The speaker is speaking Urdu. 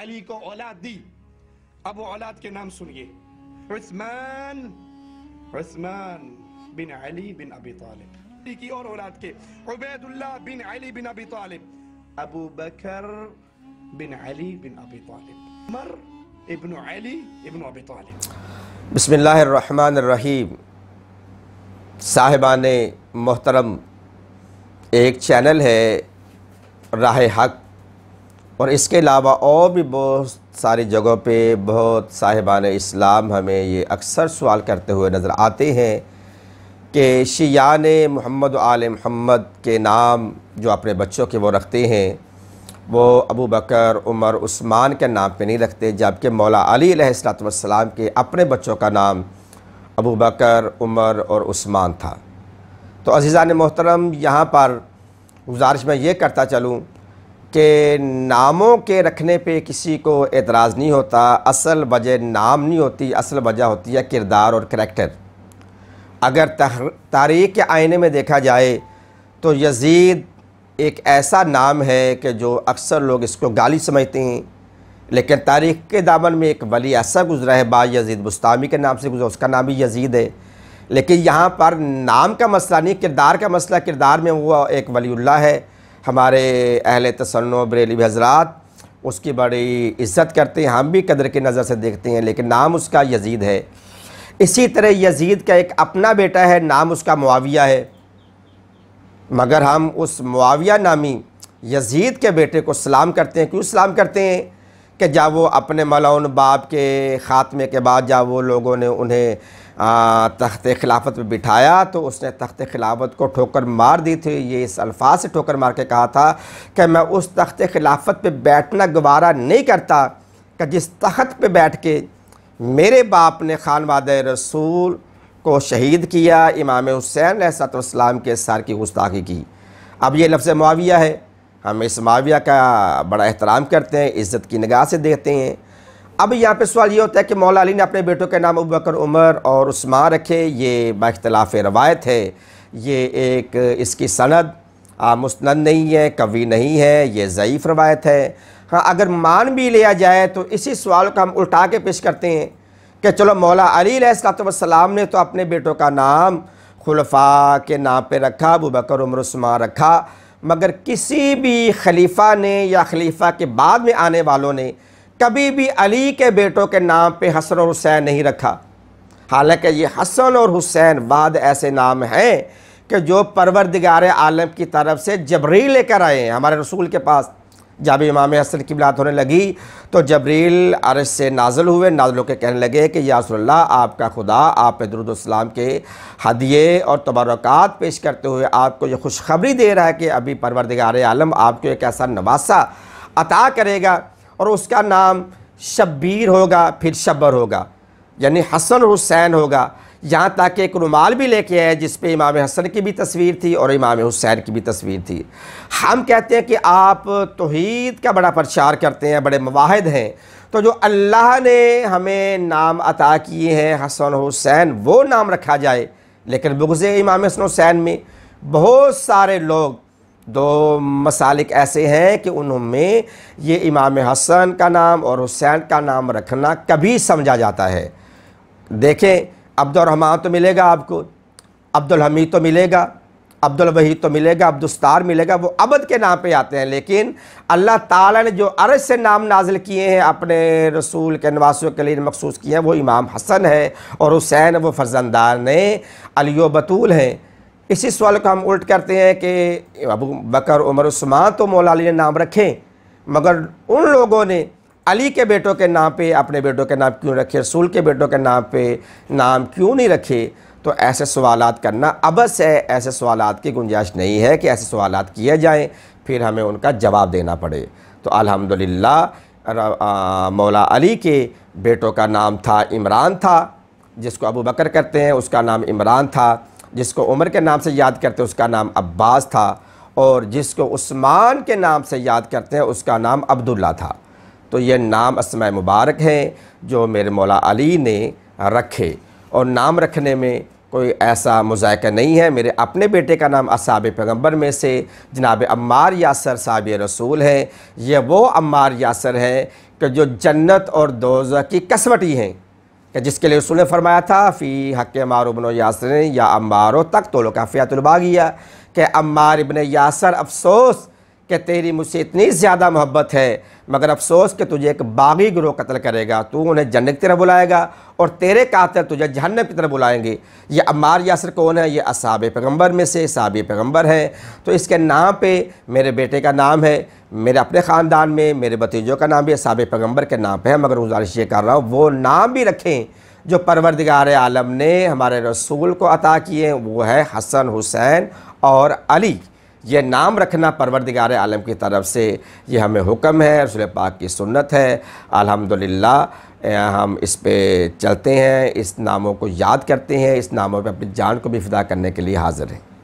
علی کو اولاد دی اب وہ اولاد کے نام سنیے عثمان عثمان بن بن بن بن بن بن علی علی علی ابی ابی ابی طالب طالب طالب کی اور اولاد کے عبید اللہ ابو بکر عمر ابن علی ابن ابی طالب بسم اللہ الرحمن الرحیم صاحبان محترم ایک چینل ہے راہ حق اور اس کے علاوہ اور بھی بہت ساری جگہوں پہ بہت صاحبان اسلام ہمیں یہ اکثر سوال کرتے ہوئے نظر آتے ہیں کہ شیعان محمد و آل محمد کے نام جو اپنے بچوں کے وہ رکھتے ہیں وہ ابو بکر عمر عثمان کے نام پہ نہیں رکھتے جبکہ مولا علی علیہ السلام والسلام کے اپنے بچوں کا نام ابو بکر عمر اور عثمان تھا تو عزیزان محترم یہاں پر گزارش میں یہ کرتا چلوں کہ ناموں کے رکھنے پہ کسی کو اعتراض نہیں ہوتا اصل وجہ نام نہیں ہوتی اصل وجہ ہوتی ہے کردار اور کریکٹر اگر تاریخ کے آئینے میں دیکھا جائے تو یزید ایک ایسا نام ہے کہ جو اکثر لوگ اس کو گالی سمجھتے ہیں لیکن تاریخ کے دامن میں ایک ولی ایسا گزرا ہے با یزید بستامی کے نام سے گزرا اس کا نام بھی یزید ہے لیکن یہاں پر نام کا مسئلہ نہیں کردار کا مسئلہ کردار میں وہ ایک ولی اللہ ہے ہمارے اہل تسن بریلی حضرات اس کی بڑی عزت کرتے ہیں ہم بھی قدر کی نظر سے دیکھتے ہیں لیکن نام اس کا یزید ہے اسی طرح یزید کا ایک اپنا بیٹا ہے نام اس کا معاویہ ہے مگر ہم اس معاویہ نامی یزید کے بیٹے کو سلام کرتے ہیں کیوں سلام کرتے ہیں کہ جب وہ اپنے ملون باپ کے خاتمے کے بعد جب وہ لوگوں نے انہیں تخت خلافت پہ بٹھایا تو اس نے تخت خلافت کو ٹھوکر مار دی تھی یہ اس الفاظ سے ٹھوکر مار کے کہا تھا کہ میں اس تخت خلافت پہ بیٹھنا گوارا نہیں کرتا کہ جس تخت پہ بیٹھ کے میرے باپ نے خانواد رسول کو شہید کیا امام حسین علیہ السلام کے سر کی گستاخی کی اب یہ لفظ معاویہ ہے ہم اس معاویہ کا بڑا احترام کرتے ہیں عزت کی نگاہ سے دیکھتے ہیں اب یہاں پہ سوال یہ ہوتا ہے کہ مولا علی نے اپنے بیٹوں کے نام ابوبکر بکر عمر اور عثمان رکھے یہ با اختلاف روایت ہے یہ ایک اس کی سند مستند نہیں ہے کبھی نہیں ہے یہ ضعیف روایت ہے ہاں اگر مان بھی لیا جائے تو اسی سوال کو ہم الٹا کے پیش کرتے ہیں کہ چلو مولا علی علیہ السلام نے تو اپنے بیٹوں کا نام خلفاء کے نام پہ رکھا ابو بکر عمر عثمان رکھا مگر کسی بھی خلیفہ نے یا خلیفہ کے بعد میں آنے والوں نے کبھی بھی علی کے بیٹوں کے نام پہ حسن اور حسین نہیں رکھا حالانکہ یہ حسن اور حسین بعد ایسے نام ہیں کہ جو پروردگار عالم کی طرف سے جبری لے کر آئے ہیں ہمارے رسول کے پاس جب امام کی قبلات ہونے لگی تو جبریل عرش سے نازل ہوئے نازلوں کے کہنے لگے کہ یا رسول اللہ آپ کا خدا آپ پہ درود السلام کے ہدیے اور تبارکات پیش کرتے ہوئے آپ کو یہ خوشخبری دے رہا ہے کہ ابھی پروردگار عالم آپ کو ایک ایسا نواسہ عطا کرے گا اور اس کا نام شبیر ہوگا پھر شبر ہوگا یعنی حسن حسین ہوگا یہاں تک کہ ایک رومال بھی لے کے آئے جس پہ امام حسن کی بھی تصویر تھی اور امام حسین کی بھی تصویر تھی ہم کہتے ہیں کہ آپ توحید کا بڑا پرچار کرتے ہیں بڑے مواحد ہیں تو جو اللہ نے ہمیں نام عطا کیے ہیں حسن حسین وہ نام رکھا جائے لیکن بغزے امام حسن حسین میں بہت سارے لوگ دو مسالک ایسے ہیں کہ انہوں میں یہ امام حسن کا نام اور حسین کا نام رکھنا کبھی سمجھا جاتا ہے دیکھیں عبدالرحمٰن تو ملے گا آپ کو عبدالحمید تو ملے گا عبدالوحید تو ملے گا عبدالستار ملے گا وہ عبد کے نام پہ آتے ہیں لیکن اللہ تعالیٰ نے جو عرض سے نام نازل کیے ہیں اپنے رسول کے نواسوں کے لیے مخصوص کیے ہیں وہ امام حسن ہے اور حسین وہ فرزندان نے علی و بطول ہیں اسی سوال کو ہم الٹ کرتے ہیں کہ ابو بکر عمر عثمان تو مولا علی نے نام رکھیں مگر ان لوگوں نے علی کے بیٹوں کے نام پہ اپنے بیٹوں کے نام کیوں رکھے رسول کے بیٹوں کے نام پہ نام کیوں نہیں رکھے تو ایسے سوالات کرنا عبس ہے ایسے سوالات کی گنجائش نہیں ہے کہ ایسے سوالات کیے جائیں پھر ہمیں ان کا جواب دینا پڑے تو الحمدللہ مولا علی کے بیٹوں کا نام تھا عمران تھا جس کو ابو بکر کرتے ہیں اس کا نام عمران تھا جس کو عمر کے نام سے یاد کرتے ہیں اس کا نام عباس تھا اور جس کو عثمان کے نام سے یاد کرتے ہیں اس کا نام عبداللہ تھا تو یہ نام اسماء مبارک ہیں جو میرے مولا علی نے رکھے اور نام رکھنے میں کوئی ایسا مذائقہ نہیں ہے میرے اپنے بیٹے کا نام اصحاب پیغمبر میں سے جناب عمار یاسر صاحب رسول ہیں یہ وہ عمار یاسر ہیں کہ جو جنت اور دوزہ کی قسمتی ہیں کہ جس کے لیے رسول نے فرمایا تھا فی حق امار ابن و یاسر یا امارو تک تو لکافیہ فیات الباغیہ کہ امار ابن یاسر افسوس کہ تیری مجھ سے اتنی زیادہ محبت ہے مگر افسوس کہ تجھے ایک باغی گروہ قتل کرے گا تو انہیں جنت کی طرف بلائے گا اور تیرے قاتل تجھے جہنم کی طرف بلائیں گے یہ امار یاسر کون ہے یہ اصحاب پیغمبر میں سے اصحاب پیغمبر ہیں تو اس کے نام پہ میرے بیٹے کا نام ہے میرے اپنے خاندان میں میرے بھتیجوں کا نام بھی اصحاب پیغمبر کے نام پہ ہے مگر گزارش کر رہا ہوں وہ نام بھی رکھیں جو پروردگار عالم نے ہمارے رسول کو عطا کیے وہ ہے حسن حسین اور علی یہ نام رکھنا پروردگار عالم کی طرف سے یہ ہمیں حکم ہے رسول پاک کی سنت ہے الحمدللہ ہم اس پہ چلتے ہیں اس ناموں کو یاد کرتے ہیں اس ناموں پہ اپنی جان کو بھی فدا کرنے کے لیے حاضر ہیں